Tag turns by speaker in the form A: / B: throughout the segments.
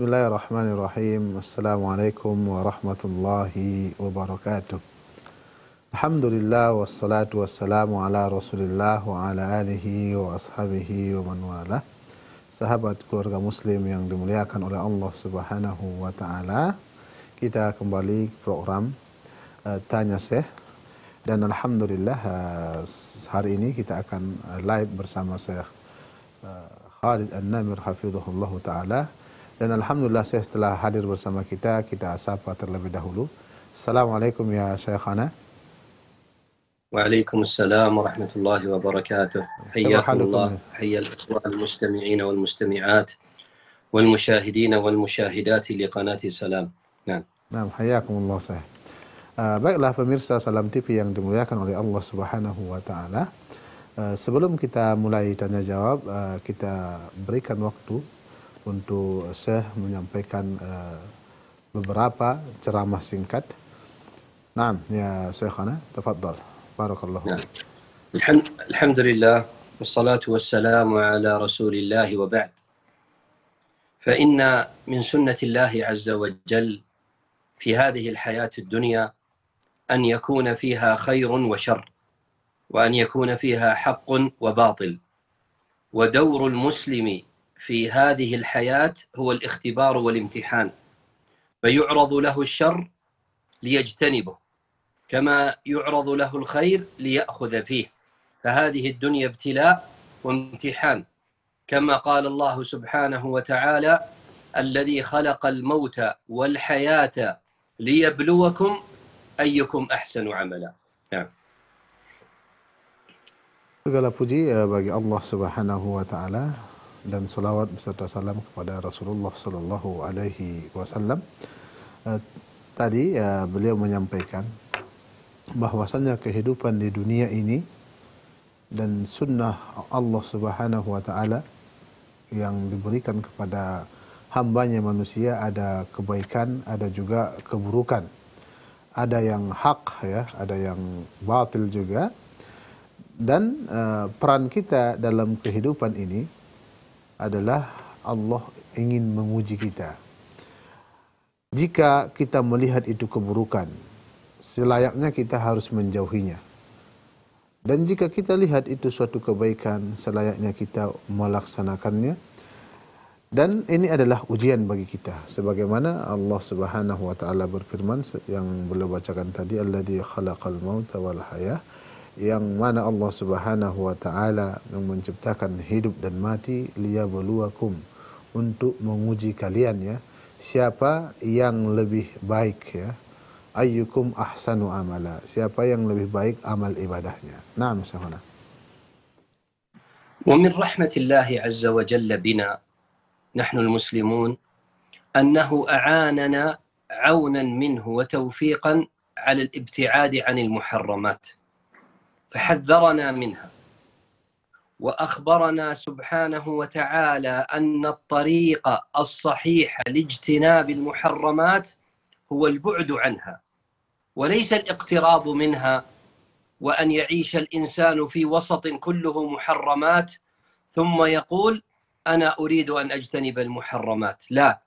A: Bismillahirrahmanirrahim. Assalamualaikum warahmatullahi wabarakatuh. Alhamdulillah wassalatu wassalamu ala Rasulillah wa ala alihi wa ashabihi wa man wala. Sahabat keluarga muslim yang dimuliakan oleh Allah Subhanahu wa taala. Kita kembali program uh, Tanya Syekh dan alhamdulillah uh, hari ini kita akan eh, live bersama Syekh uh, Khalid An-Namir hafizahullah taala dan Alhamdulillah saya setelah hadir bersama kita, kita sapa terlebih dahulu. Assalamualaikum ya Syekhana.
B: Waalaikumsalam warahmatullahi wabarakatuh. Hayyakumullah, hayya ikhwan al wal-mustami'at wal-musyahidina wal-musyahidati liqanati salam.
A: Nah. Nah, hayyakumullah sahih. baiklah pemirsa Salam TV yang dimuliakan oleh Allah Subhanahu wa taala. Ah, sebelum kita mulai tanya jawab, ah, kita berikan waktu untuk Syekh menyampaikan uh, beberapa ceramah singkat. Naam, ya Syekhana, tafadhal. Barakallahu. Nah.
B: Alhamdulillah wassalatu wassalamu ala Rasulillah wa ba'd. فإن من سنة الله عز وجل في هذه الحياة الدنيا أن يكون فيها خير وشر وأن يكون فيها حق وباطل ودور المسلم في هذه الحياة هو الاختبار والامتحان فيعرض له الشر ليجتنبه كما يعرض له الخير ليأخذ فيه فهذه الدنيا ابتلاء وامتحان كما قال الله سبحانه وتعالى الذي خلق الموت والحياة ليبلوكم أيكم أحسن عملا نعم
A: segala puji eh, bagi Allah Subhanahu wa taala dan selawat beserta salam kepada Rasulullah sallallahu alaihi wasallam. Eh, tadi ya, beliau menyampaikan bahwasannya kehidupan di dunia ini dan sunnah Allah Subhanahu wa taala yang diberikan kepada hambanya manusia ada kebaikan, ada juga keburukan. Ada yang hak ya, ada yang batil juga. Dan uh, peran kita dalam kehidupan ini adalah Allah ingin menguji kita. Jika kita melihat itu keburukan, selayaknya kita harus menjauhinya. Dan jika kita lihat itu suatu kebaikan, selayaknya kita melaksanakannya. Dan ini adalah ujian bagi kita. Sebagaimana Allah Subhanahu wa taala berfirman yang beliau bacakan tadi, "Alladzi khalaqal mauta wal hayah yang mana Allah Subhanahu wa taala yang menciptakan hidup dan mati liyabluwakum untuk menguji kalian ya siapa yang lebih baik ya ayyukum ahsanu amala siapa yang lebih baik amal ibadahnya nah misalnya ومن رحمة الله
B: عز وجل بنا نحن المسلمون أنه أعاننا عونا منه وتوفيقا على الابتعاد عن muharramat فحذرنا منها واخبرنا سبحانه وتعالى ان الطريق الصحيح لاجتناب المحرمات هو البعد عنها وليس الاقتراب منها وان يعيش الانسان في وسط كله محرمات ثم يقول انا اريد ان اجتنب المحرمات لا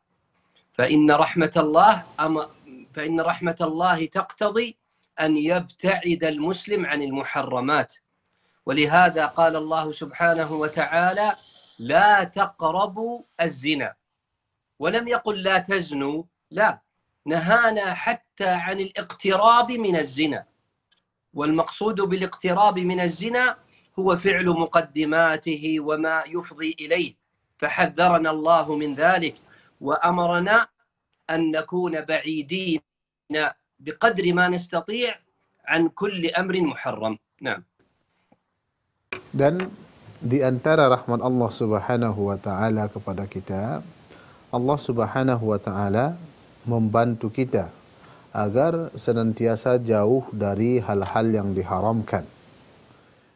B: فان رحمه الله أم فان رحمه الله تقتضي ان يبتعد المسلم عن المحرمات ولهذا قال الله سبحانه وتعالى لا تقربوا الزنا ولم يقل لا تزنوا لا نهانا حتى عن الاقتراب من الزنا والمقصود بالاقتراب من الزنا هو فعل مقدماته وما يفضي اليه فحذرنا الله من ذلك وامرنا ان نكون بعيدين بقدر ما نستطيع عن كل أمر محرم نعم
A: dan di antara rahmat Allah Subhanahu wa taala kepada kita Allah Subhanahu wa taala membantu kita agar senantiasa jauh dari hal-hal yang diharamkan.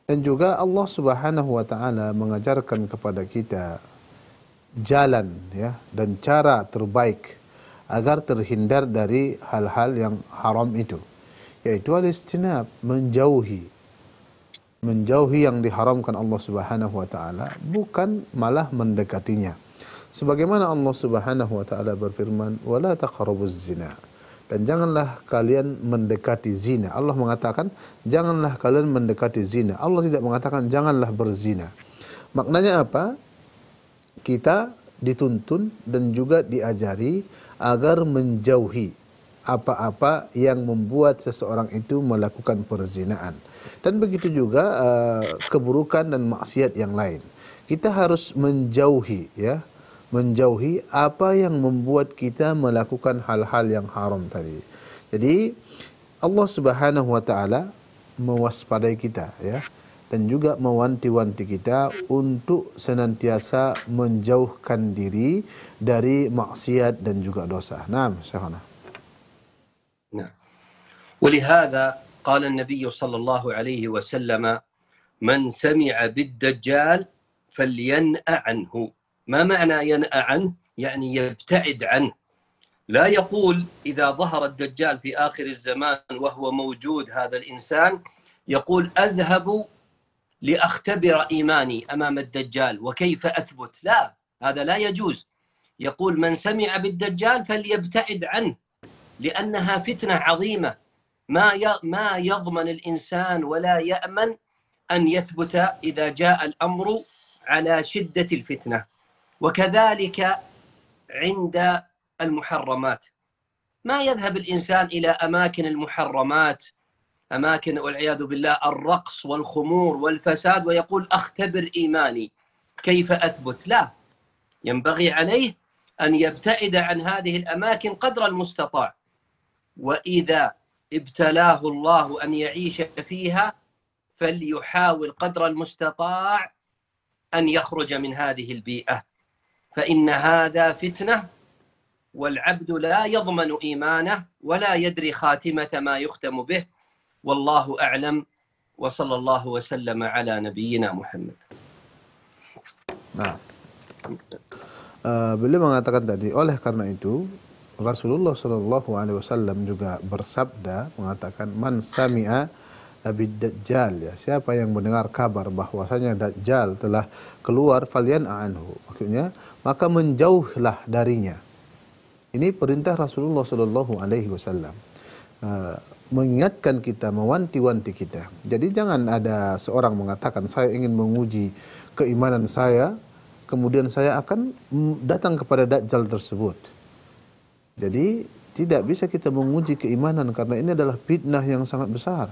A: Dan juga Allah Subhanahu wa taala mengajarkan kepada kita jalan ya dan cara terbaik agar terhindar dari hal-hal yang haram itu yaitu al-istinab menjauhi menjauhi yang diharamkan Allah Subhanahu wa taala bukan malah mendekatinya sebagaimana Allah Subhanahu wa taala berfirman wala taqrabuz zina dan janganlah kalian mendekati zina Allah mengatakan janganlah kalian mendekati zina Allah tidak mengatakan janganlah berzina maknanya apa kita dituntun dan juga diajari agar menjauhi apa-apa yang membuat seseorang itu melakukan perzinaan. Dan begitu juga uh, keburukan dan maksiat yang lain. Kita harus menjauhi ya, menjauhi apa yang membuat kita melakukan hal-hal yang haram tadi. Jadi Allah Subhanahu wa taala mewaspadai kita ya. dan juga mewanti-wanti kita untuk senantiasa menjauhkan diri dari maksiat dan juga dosa. Naam, Syekhana.
B: Nah. ولهذا qala النبي sallallahu alaihi wasallam man sami'a bid-dajjal falyan'a anhu. Ma ma'na yan'a anhu? يعني يبتعد عنه. لا يقول اذا ظهر الدجال في اخر الزمان وهو موجود هذا الانسان يقول اذهب لاختبر ايماني امام الدجال وكيف اثبت لا هذا لا يجوز يقول من سمع بالدجال فليبتعد عنه لانها فتنه عظيمه ما ما يضمن الانسان ولا يامن ان يثبت اذا جاء الامر على شده الفتنه وكذلك عند المحرمات ما يذهب الانسان الى اماكن المحرمات أماكن والعياذ بالله الرقص والخمور والفساد ويقول أختبر إيماني كيف أثبت لا ينبغي عليه أن يبتعد عن هذه الأماكن قدر المستطاع وإذا ابتلاه الله أن يعيش فيها فليحاول قدر المستطاع أن يخرج من هذه البيئة فإن هذا فتنة والعبد لا يضمن إيمانه ولا يدري خاتمة ما يختم به Wallahu a'lam wa sallallahu wa sallama ala nabiyyina Muhammad.
A: Nah, uh, beliau mengatakan tadi, oleh karena itu Rasulullah Shallallahu Alaihi Wasallam juga bersabda mengatakan man samia abid dajjal ya siapa yang mendengar kabar bahwasanya dajjal telah keluar falian anhu maksudnya maka menjauhlah darinya ini perintah Rasulullah Shallallahu Alaihi Wasallam eh, mengingatkan kita, mewanti-wanti kita. Jadi jangan ada seorang mengatakan saya ingin menguji keimanan saya, kemudian saya akan datang kepada dajjal tersebut. Jadi tidak bisa kita menguji keimanan karena ini adalah fitnah yang sangat besar.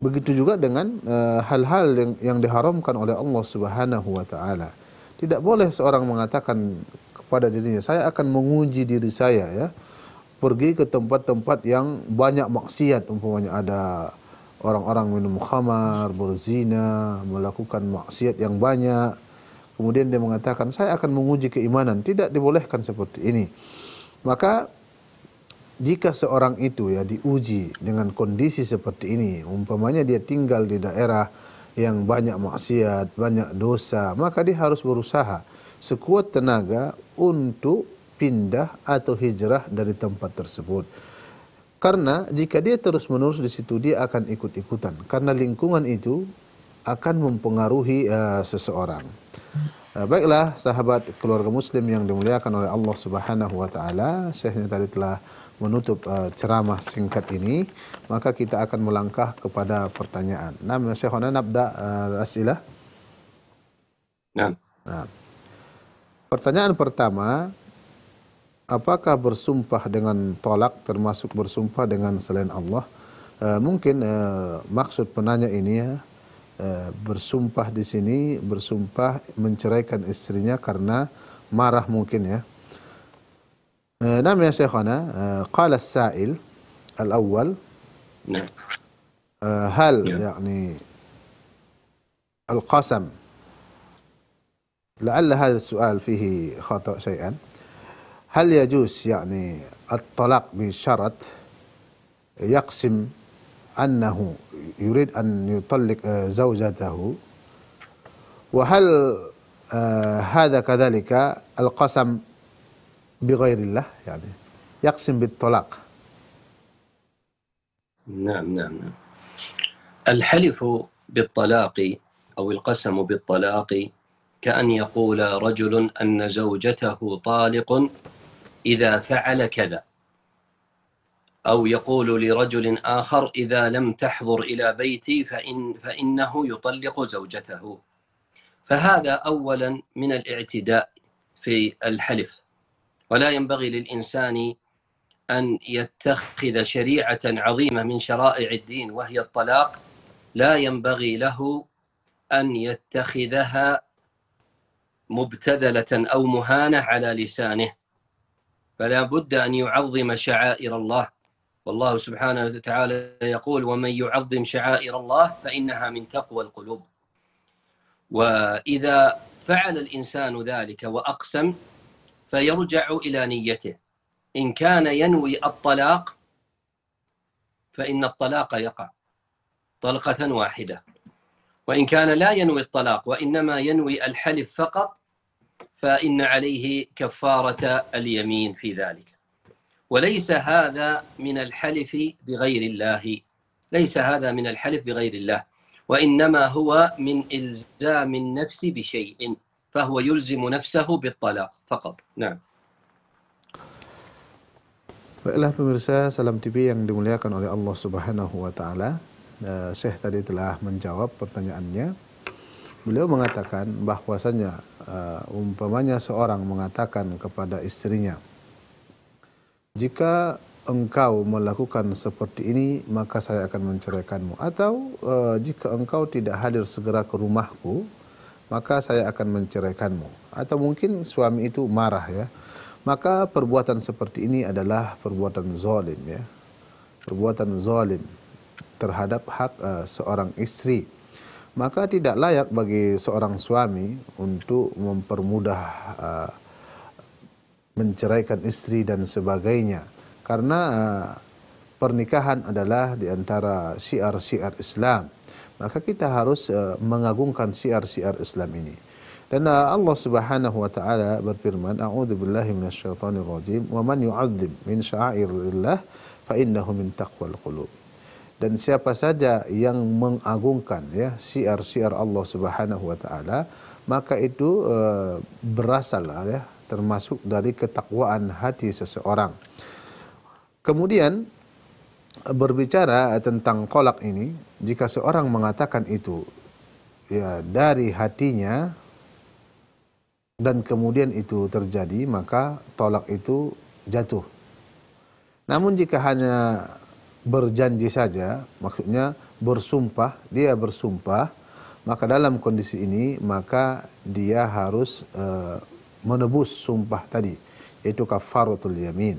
A: Begitu juga dengan eh, hal-hal uh, hal -hal yang, yang diharamkan oleh Allah Subhanahu wa taala. Tidak boleh seorang mengatakan kepada dirinya, saya akan menguji diri saya ya pergi ke tempat-tempat yang banyak maksiat umpamanya ada orang-orang minum khamar, berzina, melakukan maksiat yang banyak. Kemudian dia mengatakan, saya akan menguji keimanan. Tidak dibolehkan seperti ini. Maka jika seorang itu ya diuji dengan kondisi seperti ini, umpamanya dia tinggal di daerah yang banyak maksiat, banyak dosa, maka dia harus berusaha sekuat tenaga untuk pindah atau hijrah dari tempat tersebut. Karena jika dia terus-menerus di situ dia akan ikut-ikutan karena lingkungan itu akan mempengaruhi uh, seseorang. Uh, baiklah sahabat keluarga muslim yang dimuliakan oleh Allah Subhanahu wa taala, syekhnya tadi telah menutup uh, ceramah singkat ini, maka kita akan melangkah kepada pertanyaan. nama ya Syekhona nabda uh, asilah. nah. Pertanyaan pertama, apakah bersumpah dengan tolak termasuk bersumpah dengan selain Allah? Eh, mungkin eh, maksud penanya ini ya eh, bersumpah di sini bersumpah menceraikan istrinya karena marah mungkin ya. Namanya syekhana, qala sail al-awwal. hal ya. yakni al-qasam. لعل هذا السؤال فيه خطأ شيئا هل يجوز يعني الطلاق بشرط يقسم أنه يريد أن يطلق زوجته وهل آه، هذا كذلك القسم بغير الله يعني يقسم بالطلاق
B: نعم نعم نعم الحلف بالطلاق أو القسم بالطلاق كأن يقول رجل أن زوجته طالق إذا فعل كذا أو يقول لرجل آخر إذا لم تحضر إلى بيتي فإن فإنه يطلق زوجته فهذا أولا من الاعتداء في الحلف ولا ينبغي للإنسان أن يتخذ شريعة عظيمة من شرائع الدين وهي الطلاق لا ينبغي له أن يتخذها مبتذلة أو مهانة على لسانه فلا بد أن يعظم شعائر الله والله سبحانه وتعالى يقول ومن يعظم شعائر الله فإنها من تقوى القلوب وإذا فعل الإنسان ذلك وأقسم فيرجع إلى نيته إن كان ينوي الطلاق فإن الطلاق يقع طلقة واحدة وإن كان لا ينوي الطلاق وإنما ينوي الحلف فقط فإن عليه كفارة اليمين في ذلك وليس هذا من الحلف بغير الله ليس هذا من الحلف بغير الله وإنما هو من إلزام النفس بشيء فهو يلزم نفسه بالطلاق فقط نعم
A: Baiklah pemirsa, salam TV yang dimuliakan oleh Allah Subhanahu wa taala. Syekh tadi telah menjawab pertanyaannya. Beliau mengatakan bahwasanya uh, umpamanya seorang mengatakan kepada istrinya, jika engkau melakukan seperti ini maka saya akan menceraikanmu atau eh, jika engkau tidak hadir segera ke rumahku maka saya akan menceraikanmu atau mungkin suami itu marah ya maka perbuatan seperti ini adalah perbuatan zalim ya perbuatan zalim terhadap hak eh, seorang istri maka tidak layak bagi seorang suami untuk mempermudah uh, menceraikan istri dan sebagainya karena uh, pernikahan adalah di antara syiar-syiar Islam maka kita harus uh, mengagungkan syiar-syiar Islam ini dan uh, Allah Subhanahu wa taala berfirman a'udzu billahi minasyaitonir rajim wa man yu'azzim min sya'airillah fa innahu min taqwal qulub dan siapa saja yang mengagungkan ya siar-siar Allah Subhanahu wa taala maka itu e, eh, berasal ya termasuk dari ketakwaan hati seseorang. Kemudian eh, berbicara tentang kolak ini, jika seorang mengatakan itu ya dari hatinya dan kemudian itu terjadi maka tolak itu jatuh. Namun jika hanya berjanji saja, maksudnya bersumpah, dia bersumpah, maka dalam kondisi ini maka dia harus uh, menebus sumpah tadi, yaitu kafaratul yamin.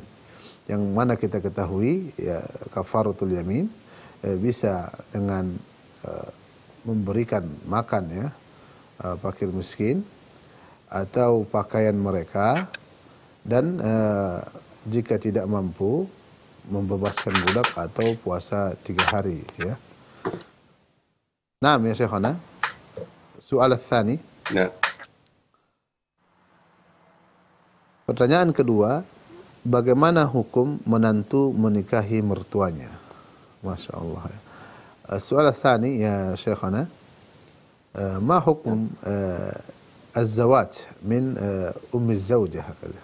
A: Yang mana kita ketahui ya kafaratul yamin eh, bisa dengan eh, memberikan makan ya pakir eh, pakir miskin atau pakaian mereka dan jika tidak mampu membebaskan budak atau puasa tiga hari ya. Naam ya Syekhana. Soal tsani. Nah. Ya. Pertanyaan kedua, bagaimana hukum menantu menikahi mertuanya? Masya Allah. Ya. Eh, soal tsani ya Syekhana. ما حكم الزواج من أم الزوجة هكذا؟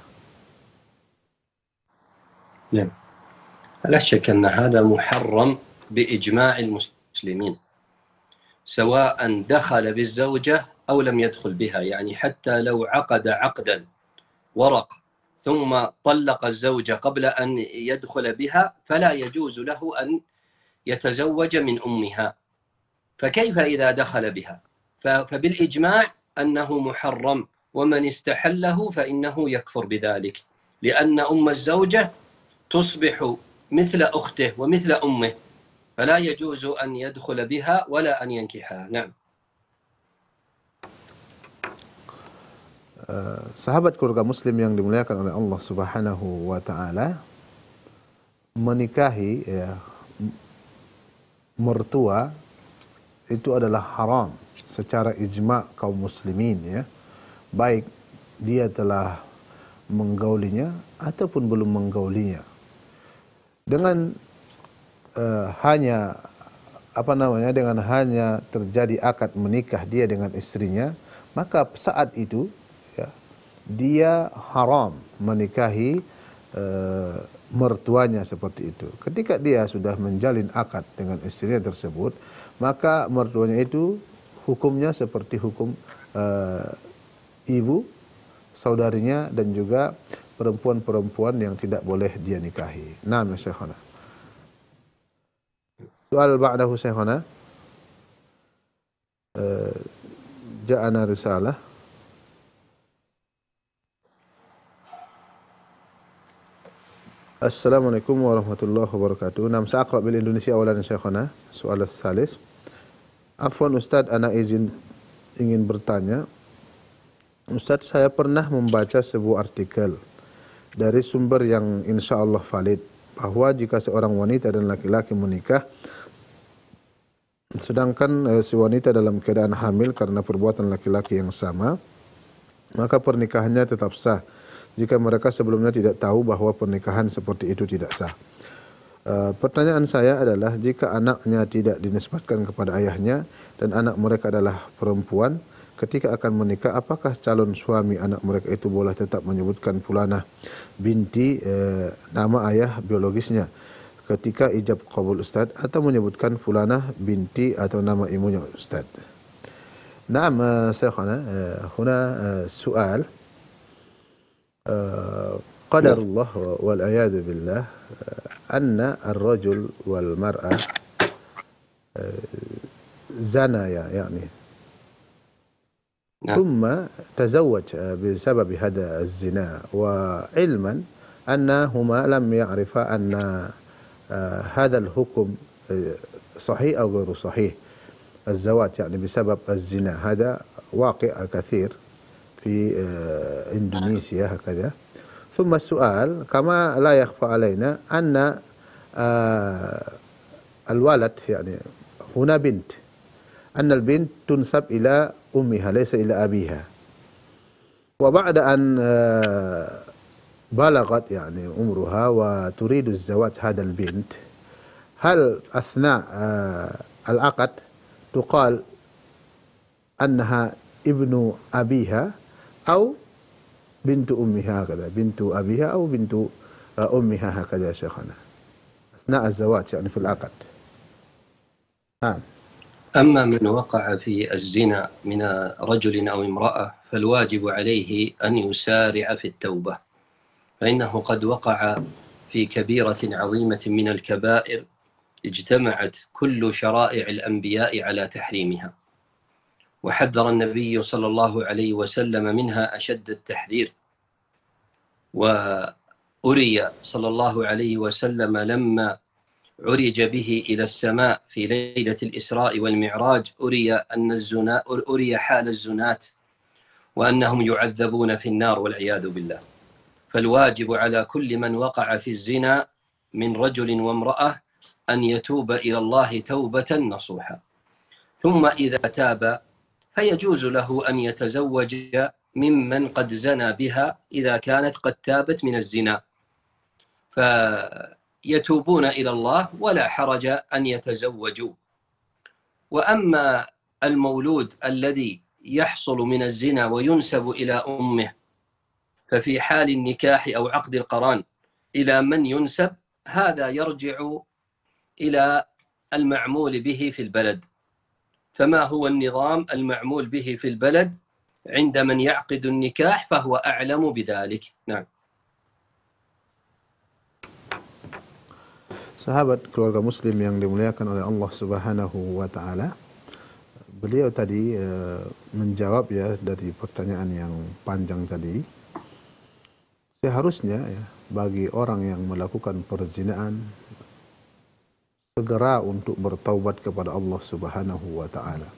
B: نعم لا شك أن هذا محرم بإجماع المسلمين سواء دخل بالزوجة أو لم يدخل بها يعني حتى لو عقد عقدا ورق ثم طلق الزوجة قبل أن يدخل بها فلا يجوز له أن يتزوج من أمها فكيف إذا دخل بها فبالإجماع أنه محرم ومن استحله فإنه يكفر بذلك لأن أم الزوجة تصبح مثل أخته ومثل أمه فلا يجوز أن يدخل بها ولا أن ينكحها نعم
A: sahabat keluarga muslim yang dimuliakan oleh Allah Subhanahu wa taala menikahi ya mertua itu adalah haram secara ijma kaum muslimin ya baik dia telah menggaulinya ataupun belum menggaulinya dengan uh, hanya apa namanya dengan hanya terjadi akad menikah dia dengan istrinya maka saat itu ya, dia haram menikahi e, mertuanya seperti itu ketika dia sudah menjalin akad dengan istrinya tersebut maka mertuanya itu hukumnya seperti hukum e, ibu saudarinya dan juga perempuan-perempuan yang tidak boleh dia nikahi. Naam ya Syekhana. Soal ba'dahu Syekhana. Uh, eh, Ja'ana risalah. Assalamualaikum warahmatullahi wabarakatuh. Nam sa'aqra bil Indonesia awalan Syekhana. Soal salis. Afwan Ustaz, anak izin ingin bertanya. Ustaz, saya pernah membaca sebuah artikel dari sumber yang insya Allah valid bahwa jika seorang wanita dan laki-laki menikah sedangkan eh, si wanita dalam keadaan hamil karena perbuatan laki-laki yang sama maka pernikahannya tetap sah jika mereka sebelumnya tidak tahu bahwa pernikahan seperti itu tidak sah. E, pertanyaan saya adalah jika anaknya tidak dinisbatkan kepada ayahnya dan anak mereka adalah perempuan, ketika akan menikah apakah calon suami anak mereka itu boleh tetap menyebutkan Fulanah binti eh, nama ayah biologisnya ketika ijab qabul ustaz atau menyebutkan Fulanah binti atau nama ibunya ustaz. نعم شيخنا هنا سؤال قدر الله والعياذ بالله أن الرجل والمرأة زنايا يعني نعم. ثم تزوج آه، بسبب هذا الزنا وعلما أنهما لم يعرفا أن آه، هذا الحكم آه، صحيح أو غير صحيح الزواج يعني بسبب الزنا هذا واقع كثير في إندونيسيا هكذا ثم السؤال كما لا يخفى علينا أن الولد يعني هنا بنت أن البنت تنسب إلى أمها ليس إلى أبيها وبعد أن آه، بلغت يعني عمرها وتريد الزواج هذا البنت هل أثناء آه، العقد تقال أنها ابن أبيها أو بنت أمها هكذا بنت أبيها أو بنت آه، أمها هكذا يا شيخنا أثناء الزواج يعني في العقد نعم آه.
B: أما من وقع في الزنا من رجل أو امرأة فالواجب عليه أن يسارع في التوبة فإنه قد وقع في كبيرة عظيمة من الكبائر اجتمعت كل شرائع الأنبياء على تحريمها وحذر النبي صلى الله عليه وسلم منها أشد التحذير وأري صلى الله عليه وسلم لما عرج به إلى السماء في ليلة الإسراء والمعراج أري أن الزنا أري حال الزنات وأنهم يعذبون في النار والعياذ بالله فالواجب على كل من وقع في الزنا من رجل وامرأة أن يتوب إلى الله توبة نصوحا ثم إذا تاب فيجوز له أن يتزوج ممن قد زنى بها إذا كانت قد تابت من الزنا ف يتوبون الى الله ولا حرج ان يتزوجوا واما المولود الذي يحصل من الزنا وينسب الى امه ففي حال النكاح او عقد القران الى من ينسب هذا يرجع الى المعمول به في البلد فما هو النظام المعمول به في البلد عند من يعقد النكاح فهو اعلم بذلك نعم
A: sahabat keluarga muslim yang dimuliakan oleh Allah Subhanahu wa taala. Beliau tadi e, menjawab ya dari pertanyaan yang panjang tadi. Seharusnya ya bagi orang yang melakukan perzinaan segera untuk bertaubat kepada Allah Subhanahu wa taala.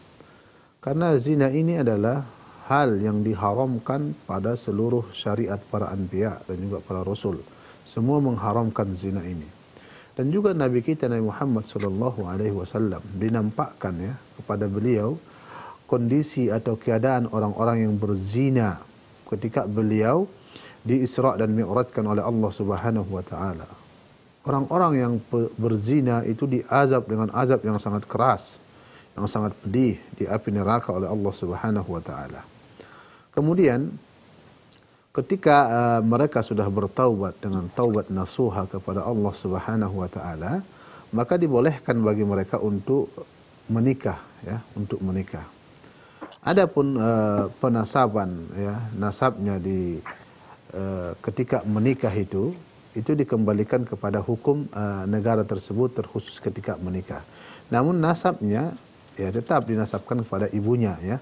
A: Karena zina ini adalah hal yang diharamkan pada seluruh syariat para anbiya dan juga para rasul. Semua mengharamkan zina ini dan juga Nabi kita Nabi Muhammad Shallallahu Alaihi Wasallam dinampakkan ya kepada beliau kondisi atau keadaan orang-orang yang berzina ketika beliau diisra dan mi'rajkan oleh Allah Subhanahu wa taala. Orang-orang yang berzina itu diazab dengan azab yang sangat keras, yang sangat pedih di api neraka oleh Allah Subhanahu wa taala. Kemudian ketika uh, mereka sudah bertaubat dengan taubat nasuha kepada Allah Subhanahu wa taala, maka dibolehkan bagi mereka untuk menikah ya, untuk menikah. Adapun uh, penasaban ya, nasabnya di uh, ketika menikah itu itu dikembalikan kepada hukum uh, negara tersebut terkhusus ketika menikah. Namun nasabnya ya tetap dinasabkan kepada ibunya ya.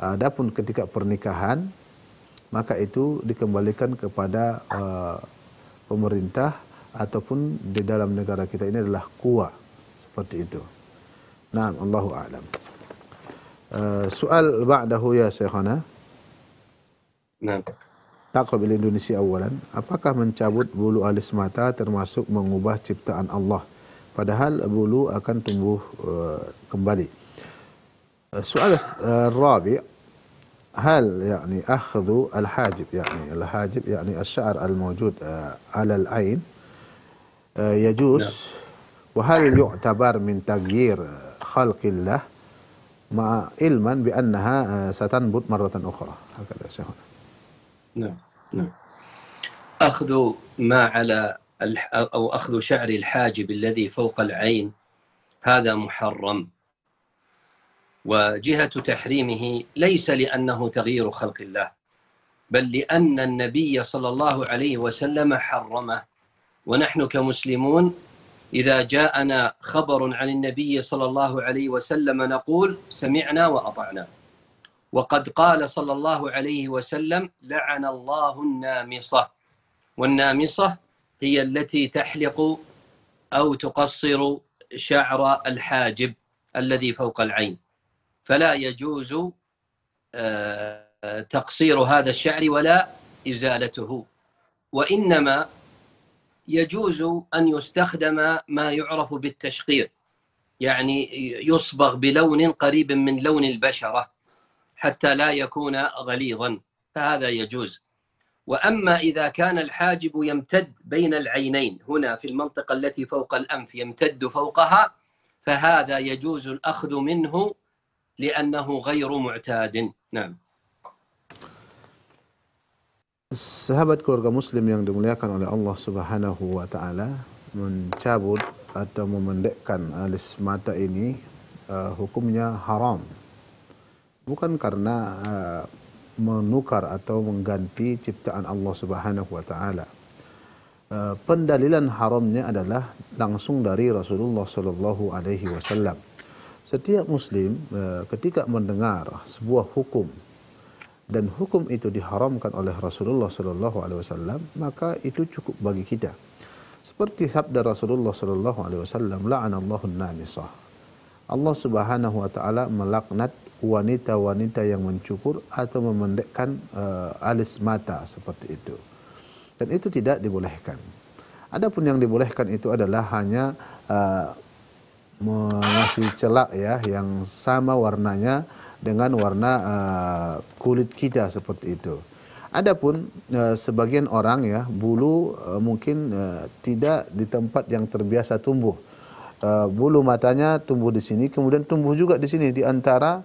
A: Adapun ketika pernikahan maka itu dikembalikan kepada uh, pemerintah ataupun di dalam negara kita ini adalah kuah seperti itu. Nah, Allahu a'lam. Uh, soal ba'dahu ya Syekhana. Nah. Takrib Indonesia awalan, apakah mencabut bulu alis mata termasuk mengubah ciptaan Allah? Padahal bulu akan tumbuh uh, kembali. Uh, soal uh, Rabi' هل يعني أخذ الحاجب يعني الحاجب يعني الشعر الموجود آه، على العين آه، يجوز نعم. وهل يعتبر من تغيير خلق الله مع علما بأنها آه، ستنبت مرة أخرى هكذا شيخنا نعم نعم
B: أخذ ما على أو أخذ شعر الحاجب الذي فوق العين هذا محرم وجهة تحريمه ليس لأنه تغيير خلق الله بل لأن النبي صلى الله عليه وسلم حرمه ونحن كمسلمون إذا جاءنا خبر عن النبي صلى الله عليه وسلم نقول سمعنا وأطعنا وقد قال صلى الله عليه وسلم لعن الله النامصة والنامصة هي التي تحلق أو تقصر شعر الحاجب الذي فوق العين فلا يجوز آه، تقصير هذا الشعر ولا إزالته وإنما يجوز أن يستخدم ما يعرف بالتشقير يعني يصبغ بلون قريب من لون البشرة حتى لا يكون غليظا فهذا يجوز وأما إذا كان الحاجب يمتد بين العينين هنا في المنطقة التي فوق الأنف يمتد فوقها فهذا يجوز الأخذ منه لأنه غير معتاد نعم
A: Sahabat keluarga muslim yang dimuliakan oleh Allah Subhanahu wa taala mencabut atau memendekkan alis mata ini uh, hukumnya haram. Bukan karena uh, menukar atau mengganti ciptaan Allah Subhanahu wa taala. Uh, pendalilan haramnya adalah langsung dari Rasulullah Shallallahu alaihi wasallam setiap muslim eh, ketika mendengar sebuah hukum dan hukum itu diharamkan oleh Rasulullah sallallahu alaihi wasallam, maka itu cukup bagi kita. Seperti sabda Rasulullah sallallahu alaihi wasallam, la'anallahu namisah. Allah Subhanahu wa taala melaknat wanita-wanita yang mencukur atau memendekkan uh, alis mata seperti itu. Dan itu tidak dibolehkan. Adapun yang dibolehkan itu adalah hanya uh, mengasih celak ya yang sama warnanya dengan warna uh, kulit kita seperti itu. Adapun uh, sebagian orang ya bulu uh, mungkin uh, tidak di tempat yang terbiasa tumbuh. Uh, bulu matanya tumbuh di sini, kemudian tumbuh juga di sini di antara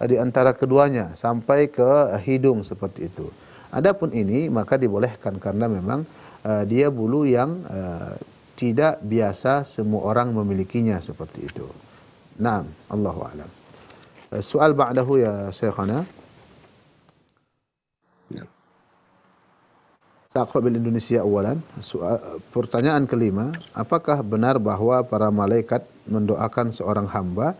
A: uh, di antara keduanya sampai ke hidung seperti itu. Adapun ini maka dibolehkan karena memang uh, dia bulu yang uh, tidak biasa semua orang memilikinya seperti itu. Naam, Allahu a'lam. Eh, soal ba'dahu ya Syekhana. Taqwa ya. bil Indonesia awalan. Soal, pertanyaan kelima, apakah benar bahwa para malaikat mendoakan seorang hamba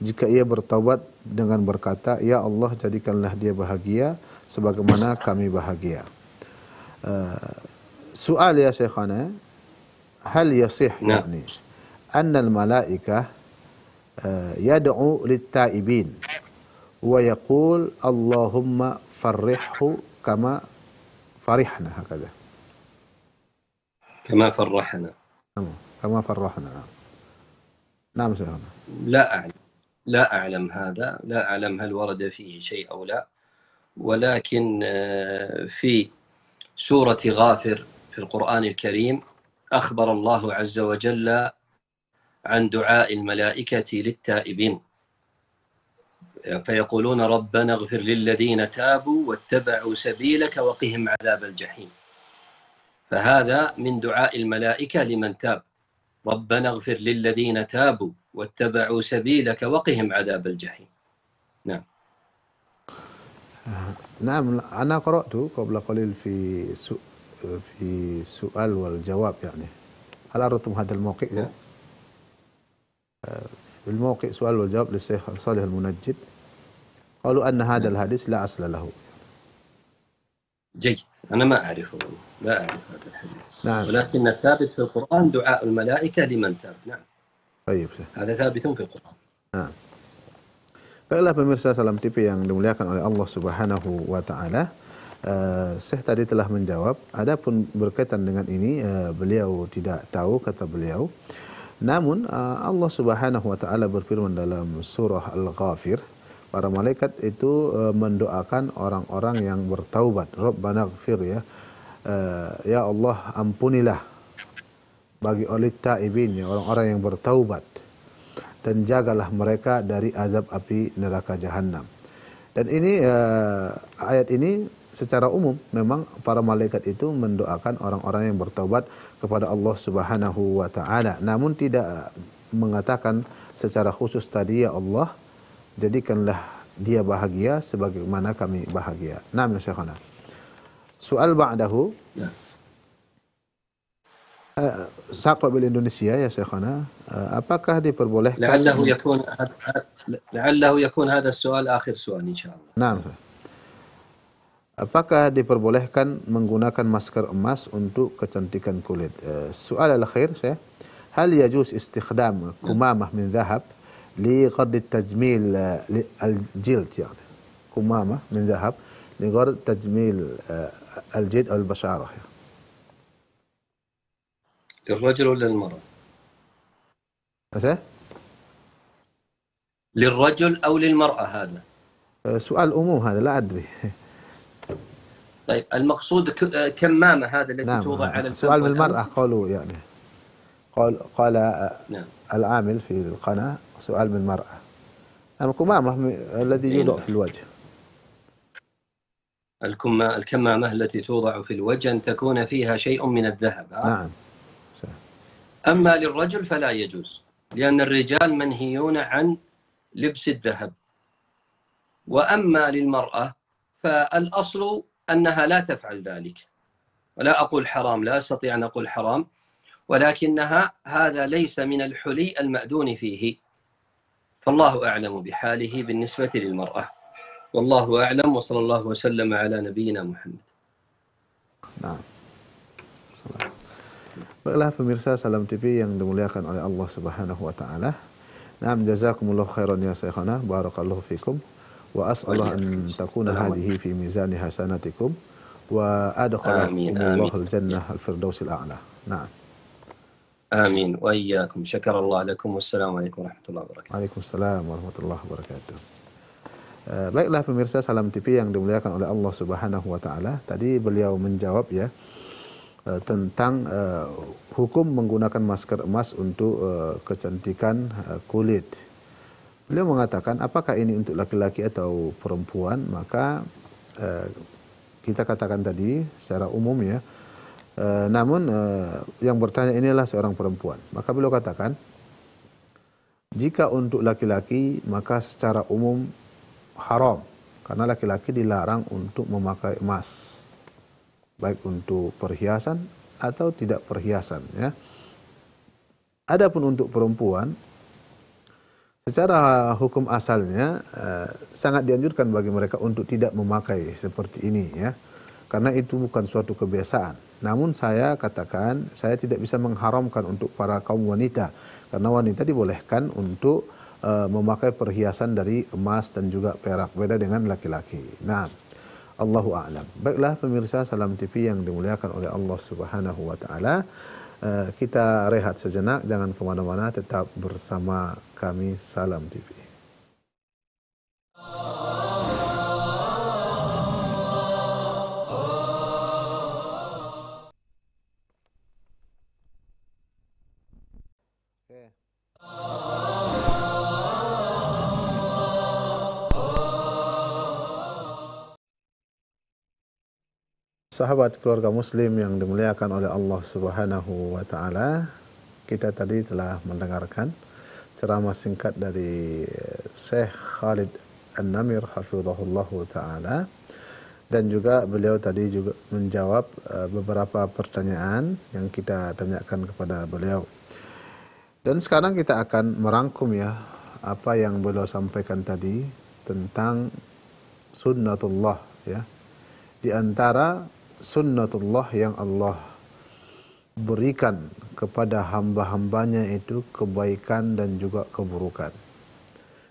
A: jika ia bertobat dengan berkata, "Ya Allah, jadikanlah dia bahagia sebagaimana kami bahagia." Uh, soal ya Syekhana, هل يصح نعم. يعني أن الملائكة آه، يدعو للتائبين ويقول اللهم فرحه كما فرحنا هكذا
B: كما فرحنا
A: نعم، كما فرحنا نعم نعم سيدنا
B: لا أعلم لا أعلم هذا لا أعلم هل ورد فيه شيء أو لا ولكن آه، في سورة غافر في القرآن الكريم أخبر الله عز وجل عن دعاء الملائكة للتائبين فيقولون ربنا اغفر للذين تابوا واتبعوا سبيلك وقهم عذاب الجحيم فهذا من دعاء الملائكة لمن تاب ربنا اغفر للذين تابوا واتبعوا سبيلك وقهم عذاب الجحيم
A: نعم نعم أنا قرأت قبل قليل في في السؤال والجواب يعني هل أردتم هذا الموقع؟ في نعم. آه، الموقع سؤال والجواب للشيخ صالح المنجد قالوا أن هذا نعم. الحديث لا أصل له
B: جيد أنا ما أعرفه لا أعرف هذا الحديث نعم. ولكن الثابت في القرآن دعاء الملائكة لمن تاب نعم طيب هذا ثابت في القرآن
A: نعم Baiklah pemirsa Salam TV yang dimuliakan oleh Allah Subhanahu wa taala. Uh, eh, saya tadi telah menjawab. Adapun berkaitan dengan ini, uh, beliau tidak tahu kata beliau. Namun uh, Allah Subhanahu wa taala berfirman dalam surah Al-Ghafir, para malaikat itu uh, mendoakan orang-orang yang bertaubat. Rabbana ghafir ya. Uh, ya Allah ampunilah bagi oleh taibin ya orang-orang yang bertaubat dan jagalah mereka dari azab api neraka jahanam. Dan ini uh, ayat ini secara umum memang para malaikat itu mendoakan orang-orang yang bertobat kepada Allah Subhanahu wa taala. Namun tidak mengatakan secara khusus tadi ya Allah jadikanlah dia bahagia sebagaimana kami bahagia. Naam ya Syekhana. Soal ba'dahu. Ya. Uh, eh, Sakwa bil Indonesia ya Syekhana. Uh, apakah diperbolehkan? La'allahu yakun
B: la'allahu yakun hadha as-su'al akhir su'al insyaallah.
A: Naam. Apakah diperbolehkan menggunakan masker emas untuk kecantikan kulit? Uh, soal akhir saya. هل يجوز استخدام كمامة من ذهب لغرض تجميل الجلد يعني كمامة من ذهب لغرض تجميل الجلد أو البشرة يعني.
B: للرجل ولا للمرأة؟ للرجل أو للمرأة هذا؟
A: سؤال أمو هذا لا أدري
B: طيب المقصود كمامه هذا التي نعم توضع على السؤال سؤال بالمراه
A: قالوا يعني قال قال نعم. العامل في القناه سؤال بالمراه الكمامه الذي إيه، يوضع نعم. في الوجه الكمامة
B: الكمامة التي توضع في الوجه أن تكون فيها شيء من الذهب ها؟ نعم أما للرجل فلا يجوز لأن الرجال منهيون عن لبس الذهب وأما للمرأة فالأصل انها لا تفعل ذلك ولا اقول حرام لا استطيع ان اقول حرام ولكنها هذا ليس من الحلي الماذون فيه فالله اعلم بحاله بالنسبه للمراه والله اعلم وصلى الله وسلم على نبينا
A: محمد Nah. Baiklah pemirsa Salam TV yang dimuliakan oleh Allah Subhanahu wa taala. Naam jazakumullah khairan ya syekhana barakallahu fikum. wa as'alullah an takuna hadhihi fi mizani hasanatikum wa adkhalakumullahu al-jannah al-firdaus al-a'la. Nah.
B: Amin. Wa شكر الله لكم والسلام عليكم ورحمة الله وبركاته
A: Waalaikumsalam warahmatullahi wabarakatuh uh, Baiklah pemirsa Salam TV yang dimuliakan oleh Allah Subhanahu wa taala. Tadi beliau menjawab ya eh, tentang uh, hukum menggunakan masker emas untuk kecantikan kulit Beliau mengatakan apakah ini untuk laki-laki atau perempuan, maka uh, kita katakan tadi secara umum ya. Uh, namun uh, yang bertanya inilah seorang perempuan. Maka beliau katakan jika untuk laki-laki maka secara umum haram karena laki-laki dilarang untuk memakai emas baik untuk perhiasan atau tidak perhiasan ya. Adapun untuk perempuan Secara hukum asalnya eh, sangat dianjurkan bagi mereka untuk tidak memakai seperti ini ya. Karena itu bukan suatu kebiasaan. Namun saya katakan saya tidak bisa mengharamkan untuk para kaum wanita karena wanita dibolehkan untuk eh, memakai perhiasan dari emas dan juga perak beda dengan laki-laki. Nah, Allahu a'lam. Baiklah pemirsa Salam TV yang dimuliakan oleh Allah Subhanahu wa taala. Eh, kita rehat sejenak, jangan kemana-mana, tetap bersama kami Salam TV. Sahabat keluarga muslim yang dimuliakan oleh Allah Subhanahu wa taala, kita tadi telah mendengarkan ceramah singkat dari eh, Syekh Khalid An-Namir hafizahullah taala dan juga beliau tadi juga menjawab eh, beberapa pertanyaan yang kita tanyakan kepada beliau. Dan sekarang kita akan merangkum ya apa yang beliau sampaikan tadi tentang sunnatullah ya. Di antara sunnatullah yang Allah berikan kepada hamba-hambanya itu kebaikan dan juga keburukan.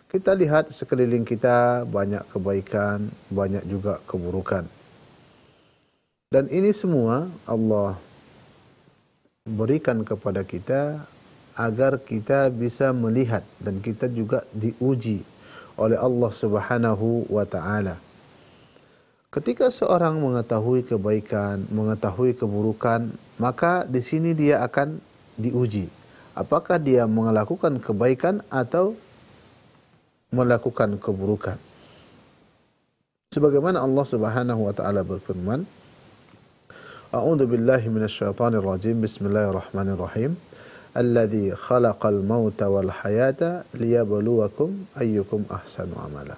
A: Kita lihat sekeliling kita banyak kebaikan, banyak juga keburukan. Dan ini semua Allah berikan kepada kita agar kita bisa melihat dan kita juga diuji oleh Allah Subhanahu wa taala. Ketika seorang mengetahui kebaikan, mengetahui keburukan, maka di sini dia akan diuji. Apakah dia melakukan kebaikan atau melakukan keburukan. Sebagaimana Allah Subhanahu wa taala berfirman, A'udzu billahi minasyaitonir rajim. Bismillahirrahmanirrahim. Alladzi khalaqal mauta wal hayata liyabluwakum ayyukum ahsanu amala.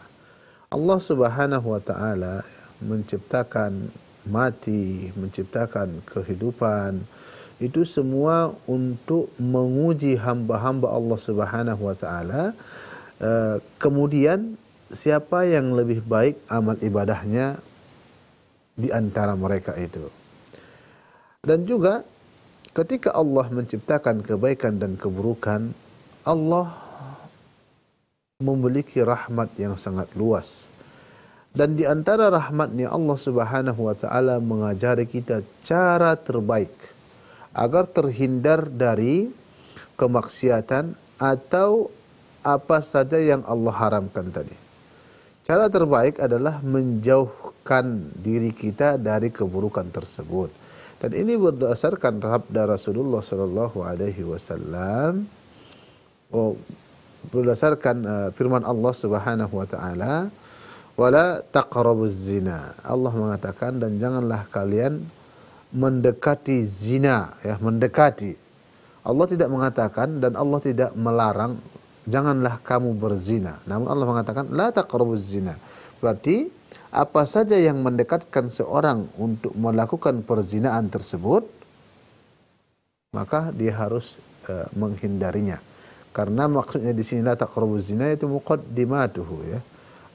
A: Allah Subhanahu wa taala menciptakan mati, menciptakan kehidupan, itu semua untuk menguji hamba-hamba Allah Subhanahu wa taala. Eh, kemudian siapa yang lebih baik amal ibadahnya di antara mereka itu. Dan juga ketika Allah menciptakan kebaikan dan keburukan, Allah memiliki rahmat yang sangat luas. Dan di antara rahmatnya Allah Subhanahu wa taala mengajari kita cara terbaik agar terhindar dari kemaksiatan atau apa saja yang Allah haramkan tadi. Cara terbaik adalah menjauhkan diri kita dari keburukan tersebut. Dan ini berdasarkan sabda Rasulullah Sallallahu Alaihi Wasallam oh, berdasarkan eh, firman Allah Subhanahu wa taala wala taqrabuz zina. Allah mengatakan dan janganlah kalian mendekati zina ya, mendekati. Allah tidak mengatakan dan Allah tidak melarang janganlah kamu berzina. Namun Allah mengatakan la taqrabuz zina. Berarti apa saja yang mendekatkan seorang untuk melakukan perzinaan tersebut maka dia harus e, menghindarinya. Karena maksudnya di sini la taqrabuz zina itu muqaddimatuhu ya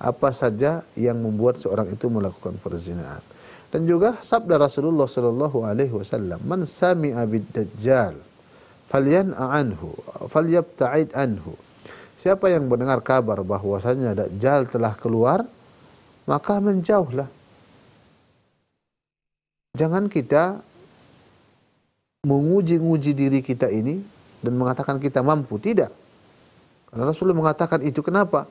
A: apa saja yang membuat seorang itu melakukan perzinaan. Dan juga sabda Rasulullah Shallallahu alaihi wasallam, "Man sami'a bid-dajjal falyan'a anhu, falyabta'id anhu." Siapa yang mendengar kabar bahwasanya dajjal telah keluar, maka menjauhlah. Jangan kita menguji nguji diri kita ini dan mengatakan kita mampu, tidak. Karena Rasulullah mengatakan itu kenapa?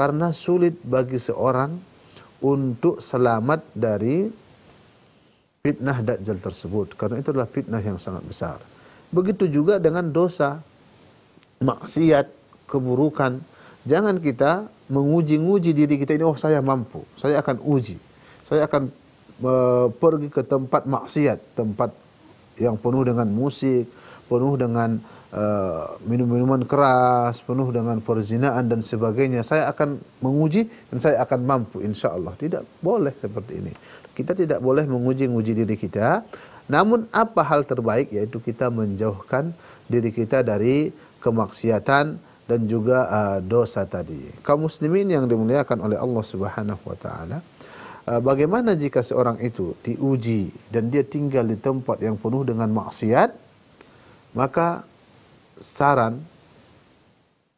A: karena sulit bagi seorang untuk selamat dari fitnah dajjal tersebut karena itu adalah fitnah yang sangat besar. Begitu juga dengan dosa, maksiat, keburukan. Jangan kita menguji nguji diri kita ini oh saya mampu, saya akan uji. Saya akan uh, pergi ke tempat maksiat, tempat yang penuh dengan musik, penuh dengan Eh, minum-minuman keras, penuh dengan perzinaan dan sebagainya. Saya akan menguji dan saya akan mampu insya Allah. Tidak boleh seperti ini. Kita tidak boleh menguji-nguji diri kita. Namun apa hal terbaik yaitu kita menjauhkan diri kita dari kemaksiatan dan juga uh, dosa tadi. Kaum muslimin yang dimuliakan oleh Allah Subhanahu wa taala. Uh, bagaimana jika seorang itu diuji dan dia tinggal di tempat yang penuh dengan maksiat? Maka saran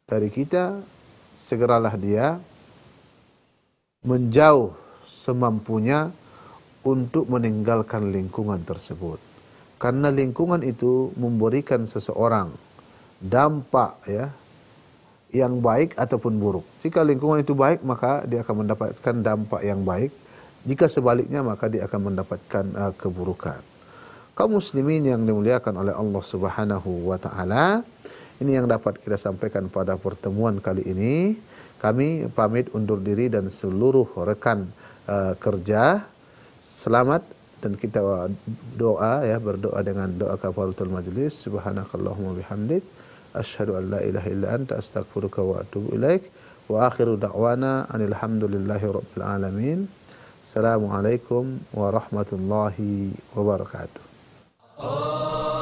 A: dari kita, segeralah dia menjauh semampunya untuk meninggalkan lingkungan tersebut. Karena lingkungan itu memberikan seseorang dampak ya yang baik ataupun buruk. Jika lingkungan itu baik maka dia akan mendapatkan dampak yang baik. Jika sebaliknya maka dia akan mendapatkan uh, keburukan kaum muslimin yang dimuliakan oleh Allah Subhanahu wa taala. Ini yang dapat kita sampaikan pada pertemuan kali ini. Kami pamit undur diri dan seluruh rekan uh, kerja selamat dan kita eh, doa ya berdoa dengan doa kafaratul majlis subhanakallahumma bihamdik asyhadu an la ilaha illa anta astaghfiruka wa atubu ilaik wa akhiru da'wana anil hamdulillahi rabbil alamin assalamualaikum warahmatullahi wabarakatuh Oh.